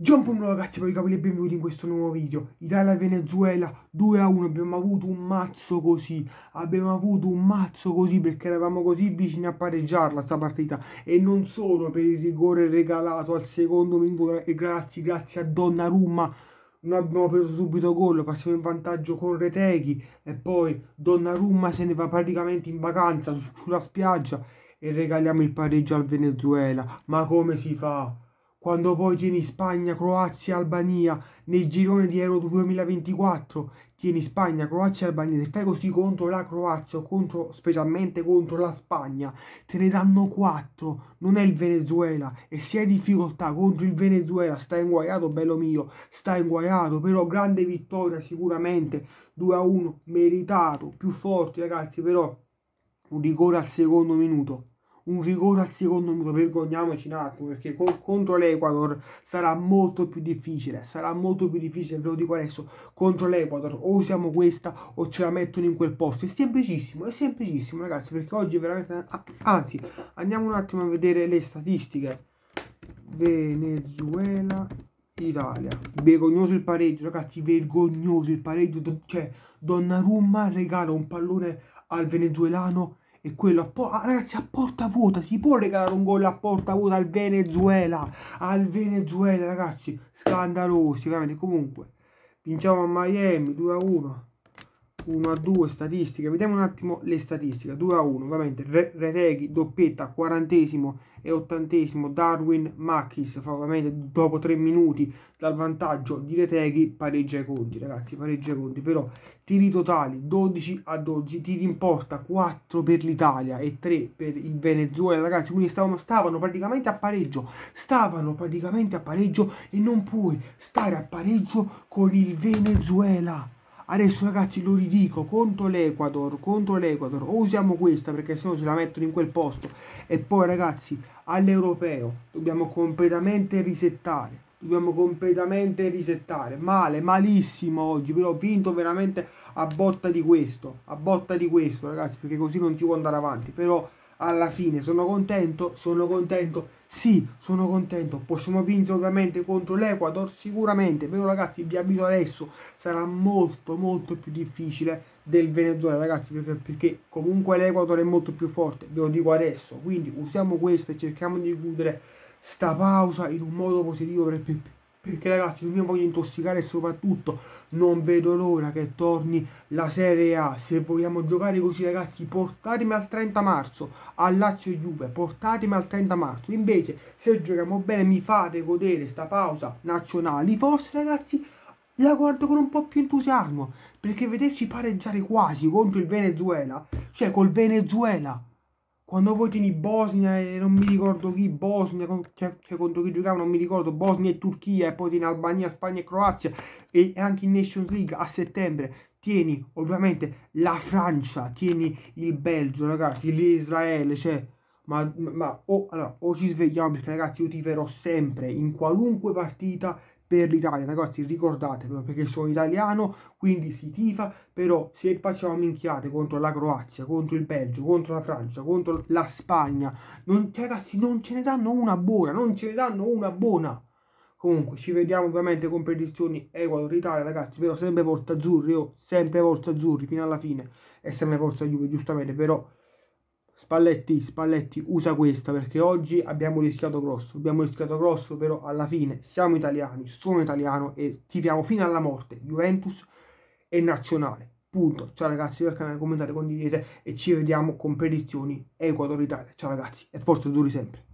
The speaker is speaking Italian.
John Pum ragazzi, poi capire benvenuti in questo nuovo video Italia Venezuela 2 a 1 abbiamo avuto un mazzo così abbiamo avuto un mazzo così perché eravamo così vicini a pareggiarla sta partita e non solo per il rigore regalato al secondo minuto e grazie, grazie a Donnarumma noi abbiamo preso subito gol, passiamo in vantaggio con Retechi e poi Donnarumma se ne va praticamente in vacanza su sulla spiaggia e regaliamo il pareggio al Venezuela ma come si fa? quando poi tieni Spagna, Croazia, Albania nel girone di Euro 2024, tieni Spagna, Croazia e Albania, se fai così contro la Croazia o contro, specialmente contro la Spagna, te ne danno 4, non è il Venezuela e se hai difficoltà contro il Venezuela sta inguaiato, bello mio, sta inguaiato, però grande vittoria sicuramente, 2 a 1, meritato, più forti ragazzi, però un rigore al secondo minuto un rigore al secondo minuto, vergogniamoci un attimo, perché co- contro l'Equador sarà molto più difficile, sarà molto più difficile, ve lo dico adesso, contro l'Equador o usiamo questa o ce la mettono in quel posto, è semplicissimo, è semplicissimo ragazzi, perché oggi veramente, ah, anzi, andiamo un attimo a vedere le statistiche, Venezuela, Italia, vergognoso il pareggio, ragazzi, vergognoso il pareggio, cioè Donnarumma regala un pallone al venezuelano e quello, po- ah, ragazzi, a porta vuota, si può regalare un gol a porta vuota al Venezuela, al Venezuela, ragazzi, scandalosi, veramente, comunque, vinciamo a Miami, 2-1, a 1 a 2 statistiche, vediamo un attimo le statistiche, 2 a 1 ovviamente Reteghi, doppietta, 40esimo e ottantesimo, Darwin, Machis, ovviamente dopo 3 minuti dal vantaggio di Reteghi pareggia i conti ragazzi, pareggia i conti, però tiri totali 12 a 12, tiri in porta 4 per l'Italia e 3 per il Venezuela ragazzi, quindi stavano, stavano praticamente a pareggio, stavano praticamente a pareggio e non puoi stare a pareggio con il Venezuela. Adesso ragazzi lo ridico contro l'Equador, contro l'Equador, o usiamo questa perché se no ce la mettono in quel posto. E poi ragazzi all'europeo dobbiamo completamente risettare, dobbiamo completamente risettare. Male, malissimo oggi, però ho vinto veramente a botta di questo, a botta di questo ragazzi, perché così non si può andare avanti. Però alla fine. Sono contento? Sono contento? Sì, sono contento. Possiamo vincere ovviamente contro l'Ecuador sicuramente, però ragazzi vi avviso adesso, sarà molto molto più difficile del Venezuela ragazzi perché, perché comunque l'Ecuador è molto più forte, ve lo dico adesso. Quindi usiamo questo e cerchiamo di chiudere sta pausa in un modo positivo per, per, perché ragazzi non mi voglio intossicare e soprattutto non vedo l'ora che torni la Serie A se vogliamo giocare così ragazzi portatemi al 30 marzo a Lazio Juve portatemi al 30 marzo invece se giochiamo bene mi fate godere sta pausa nazionale forse ragazzi la guardo con un po' più entusiasmo perché vederci pareggiare quasi contro il Venezuela cioè col Venezuela quando poi tieni Bosnia e non mi ricordo chi, Bosnia, cioè, cioè, contro chi giocava non mi ricordo, Bosnia e Turchia, e poi tieni Albania, Spagna e Croazia, e anche in Nations League a settembre, tieni ovviamente la Francia, tieni il Belgio, ragazzi, l'Israele, cioè, ma, ma o, oh, allora, o ci svegliamo perché ragazzi io ti verrò sempre in qualunque partita per l'Italia, ragazzi ricordatevelo perché sono italiano, quindi si tifa, però se facciamo minchiate contro la Croazia, contro il Belgio, contro la Francia, contro la Spagna, non, ragazzi non ce ne danno una buona, non ce ne danno una buona. Comunque ci vediamo ovviamente con predizioni Ecuador Italia ragazzi, però sempre Forza Azzurri, oh, sempre Forza Azzurri fino alla fine e sempre Forza Juve giustamente, però Spalletti, Spalletti usa questa perché oggi abbiamo rischiato grosso, abbiamo rischiato grosso però alla fine siamo italiani, sono italiano e tifiamo fino alla morte Juventus e Nazionale. Punto. Ciao ragazzi, per canale, commentate, condividete e ci vediamo con predizioni Ecuador Italia. Ciao ragazzi e forza duri sempre.